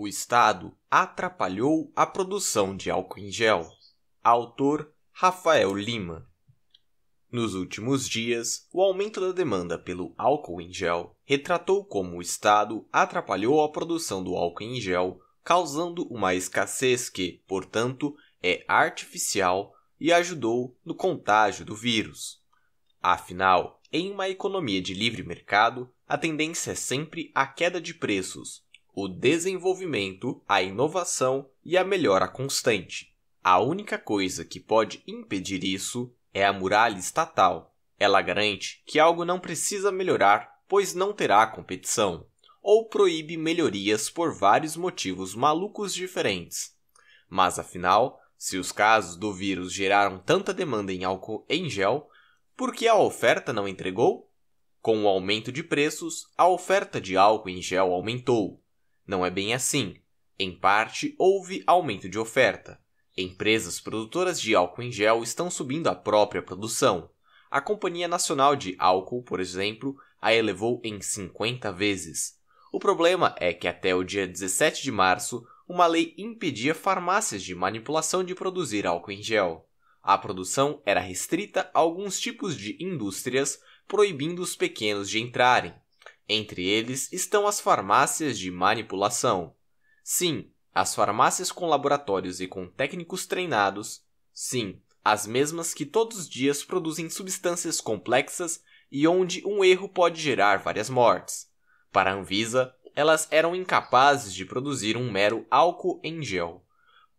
o Estado atrapalhou a produção de álcool em gel. Autor Rafael Lima. Nos últimos dias, o aumento da demanda pelo álcool em gel retratou como o Estado atrapalhou a produção do álcool em gel, causando uma escassez que, portanto, é artificial e ajudou no contágio do vírus. Afinal, em uma economia de livre mercado, a tendência é sempre a queda de preços, o desenvolvimento, a inovação e a melhora constante. A única coisa que pode impedir isso é a muralha estatal. Ela garante que algo não precisa melhorar, pois não terá competição, ou proíbe melhorias por vários motivos malucos diferentes. Mas afinal, se os casos do vírus geraram tanta demanda em álcool em gel, por que a oferta não entregou? Com o aumento de preços, a oferta de álcool em gel aumentou, não é bem assim. Em parte, houve aumento de oferta. Empresas produtoras de álcool em gel estão subindo a própria produção. A Companhia Nacional de Álcool, por exemplo, a elevou em 50 vezes. O problema é que até o dia 17 de março, uma lei impedia farmácias de manipulação de produzir álcool em gel. A produção era restrita a alguns tipos de indústrias, proibindo os pequenos de entrarem. Entre eles estão as farmácias de manipulação. Sim, as farmácias com laboratórios e com técnicos treinados. Sim, as mesmas que todos os dias produzem substâncias complexas e onde um erro pode gerar várias mortes. Para a Anvisa, elas eram incapazes de produzir um mero álcool em gel.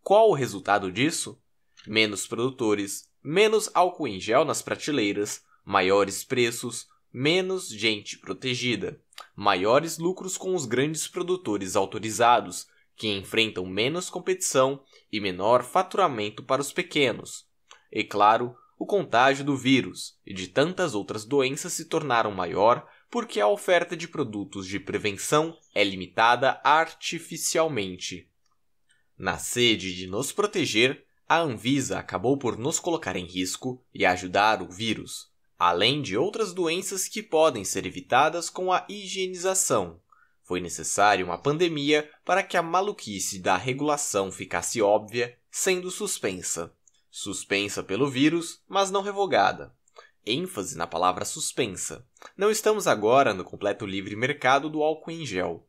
Qual o resultado disso? Menos produtores, menos álcool em gel nas prateleiras, maiores preços, menos gente protegida, maiores lucros com os grandes produtores autorizados, que enfrentam menos competição e menor faturamento para os pequenos. E claro, o contágio do vírus e de tantas outras doenças se tornaram maior porque a oferta de produtos de prevenção é limitada artificialmente. Na sede de nos proteger, a Anvisa acabou por nos colocar em risco e ajudar o vírus além de outras doenças que podem ser evitadas com a higienização. Foi necessária uma pandemia para que a maluquice da regulação ficasse óbvia, sendo suspensa. Suspensa pelo vírus, mas não revogada. ênfase na palavra suspensa. Não estamos agora no completo livre mercado do álcool em gel.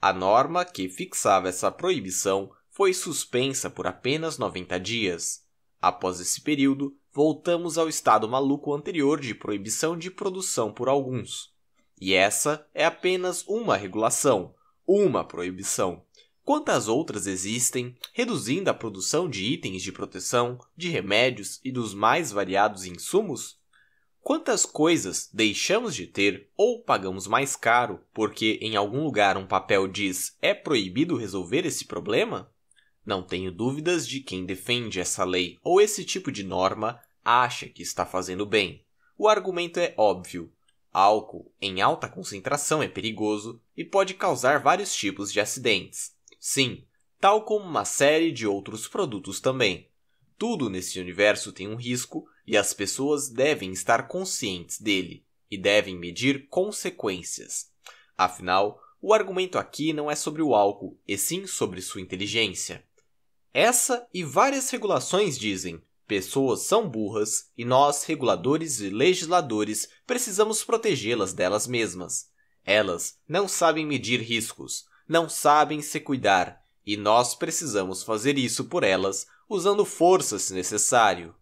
A norma que fixava essa proibição foi suspensa por apenas 90 dias. Após esse período, voltamos ao estado maluco anterior de proibição de produção por alguns. E essa é apenas uma regulação, uma proibição. Quantas outras existem, reduzindo a produção de itens de proteção, de remédios e dos mais variados insumos? Quantas coisas deixamos de ter ou pagamos mais caro porque em algum lugar um papel diz é proibido resolver esse problema? Não tenho dúvidas de quem defende essa lei ou esse tipo de norma acha que está fazendo bem. O argumento é óbvio. Álcool em alta concentração é perigoso e pode causar vários tipos de acidentes. Sim, tal como uma série de outros produtos também. Tudo nesse universo tem um risco e as pessoas devem estar conscientes dele e devem medir consequências. Afinal, o argumento aqui não é sobre o álcool, e sim sobre sua inteligência. Essa e várias regulações dizem Pessoas são burras e nós, reguladores e legisladores, precisamos protegê-las delas mesmas. Elas não sabem medir riscos, não sabem se cuidar, e nós precisamos fazer isso por elas, usando força se necessário.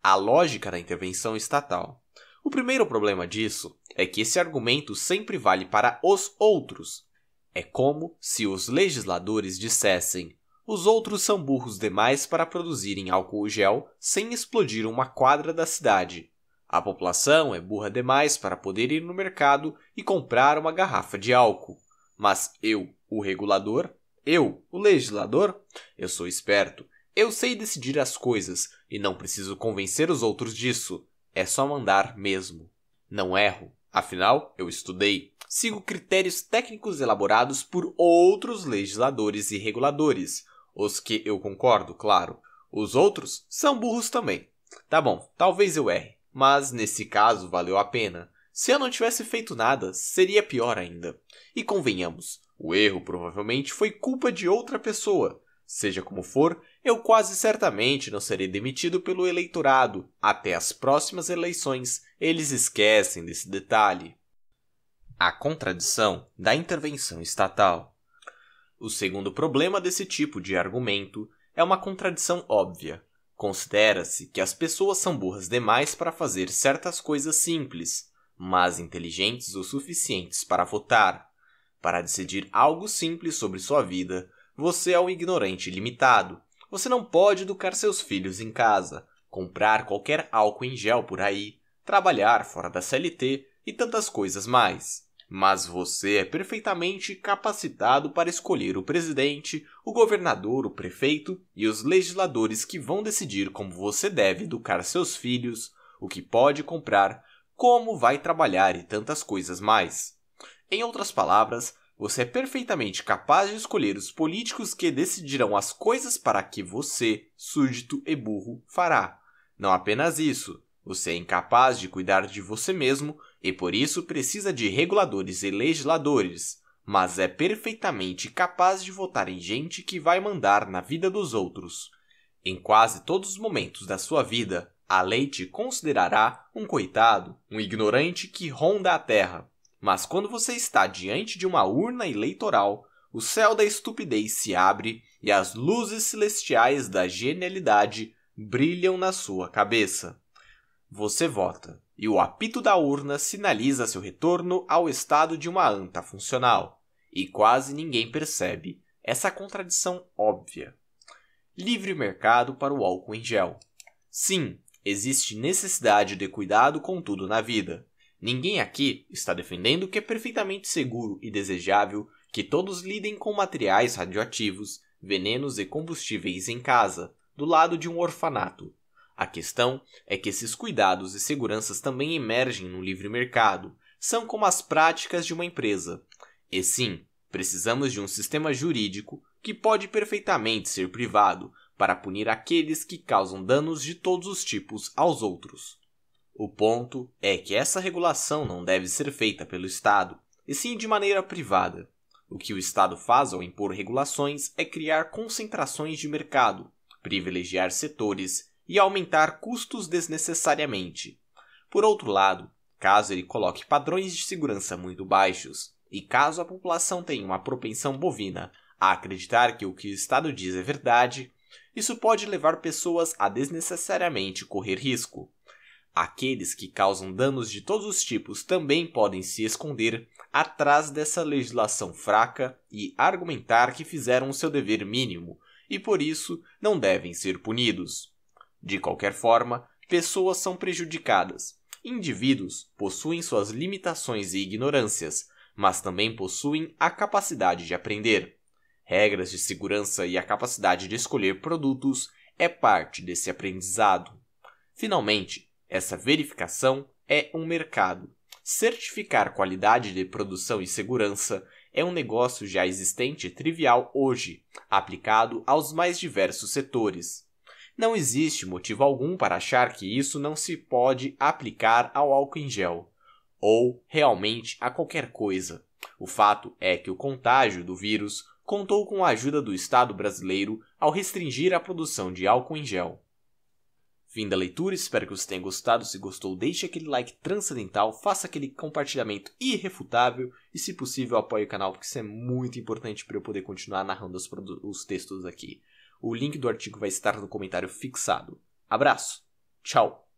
A lógica da intervenção estatal. O primeiro problema disso é que esse argumento sempre vale para os outros. É como se os legisladores dissessem: os outros são burros demais para produzirem álcool gel sem explodir uma quadra da cidade. A população é burra demais para poder ir no mercado e comprar uma garrafa de álcool. Mas eu, o regulador, eu, o legislador, eu sou esperto. Eu sei decidir as coisas e não preciso convencer os outros disso. É só mandar mesmo. Não erro. Afinal, eu estudei. Sigo critérios técnicos elaborados por outros legisladores e reguladores. Os que eu concordo, claro. Os outros são burros também. Tá bom, talvez eu erre, mas nesse caso valeu a pena. Se eu não tivesse feito nada, seria pior ainda. E convenhamos, o erro provavelmente foi culpa de outra pessoa. Seja como for, eu quase certamente não serei demitido pelo eleitorado. Até as próximas eleições, eles esquecem desse detalhe. A contradição da intervenção estatal. O segundo problema desse tipo de argumento é uma contradição óbvia. Considera-se que as pessoas são burras demais para fazer certas coisas simples, mas inteligentes o suficientes para votar. Para decidir algo simples sobre sua vida, você é um ignorante limitado. Você não pode educar seus filhos em casa, comprar qualquer álcool em gel por aí, trabalhar fora da CLT e tantas coisas mais. Mas você é perfeitamente capacitado para escolher o presidente, o governador, o prefeito e os legisladores que vão decidir como você deve educar seus filhos, o que pode comprar, como vai trabalhar e tantas coisas mais. Em outras palavras, você é perfeitamente capaz de escolher os políticos que decidirão as coisas para que você, súdito e burro, fará. Não apenas isso, você é incapaz de cuidar de você mesmo e por isso precisa de reguladores e legisladores, mas é perfeitamente capaz de votar em gente que vai mandar na vida dos outros. Em quase todos os momentos da sua vida, a lei te considerará um coitado, um ignorante que ronda a terra. Mas quando você está diante de uma urna eleitoral, o céu da estupidez se abre e as luzes celestiais da genialidade brilham na sua cabeça. Você vota, e o apito da urna sinaliza seu retorno ao estado de uma anta funcional. E quase ninguém percebe essa contradição óbvia. Livre mercado para o álcool em gel. Sim, existe necessidade de cuidado com tudo na vida. Ninguém aqui está defendendo que é perfeitamente seguro e desejável que todos lidem com materiais radioativos, venenos e combustíveis em casa, do lado de um orfanato, a questão é que esses cuidados e seguranças também emergem no livre mercado, são como as práticas de uma empresa. E sim, precisamos de um sistema jurídico que pode perfeitamente ser privado para punir aqueles que causam danos de todos os tipos aos outros. O ponto é que essa regulação não deve ser feita pelo Estado, e sim de maneira privada. O que o Estado faz ao impor regulações é criar concentrações de mercado, privilegiar setores e aumentar custos desnecessariamente. Por outro lado, caso ele coloque padrões de segurança muito baixos e caso a população tenha uma propensão bovina a acreditar que o que o Estado diz é verdade, isso pode levar pessoas a desnecessariamente correr risco. Aqueles que causam danos de todos os tipos também podem se esconder atrás dessa legislação fraca e argumentar que fizeram o seu dever mínimo e por isso não devem ser punidos. De qualquer forma, pessoas são prejudicadas. Indivíduos possuem suas limitações e ignorâncias, mas também possuem a capacidade de aprender. Regras de segurança e a capacidade de escolher produtos é parte desse aprendizado. Finalmente, essa verificação é um mercado. Certificar qualidade de produção e segurança é um negócio já existente e trivial hoje, aplicado aos mais diversos setores. Não existe motivo algum para achar que isso não se pode aplicar ao álcool em gel, ou realmente a qualquer coisa. O fato é que o contágio do vírus contou com a ajuda do Estado brasileiro ao restringir a produção de álcool em gel. Fim da leitura, espero que você tenha gostado. Se gostou, deixe aquele like transcendental, faça aquele compartilhamento irrefutável e, se possível, apoie o canal, porque isso é muito importante para eu poder continuar narrando os, os textos aqui. O link do artigo vai estar no comentário fixado. Abraço! Tchau!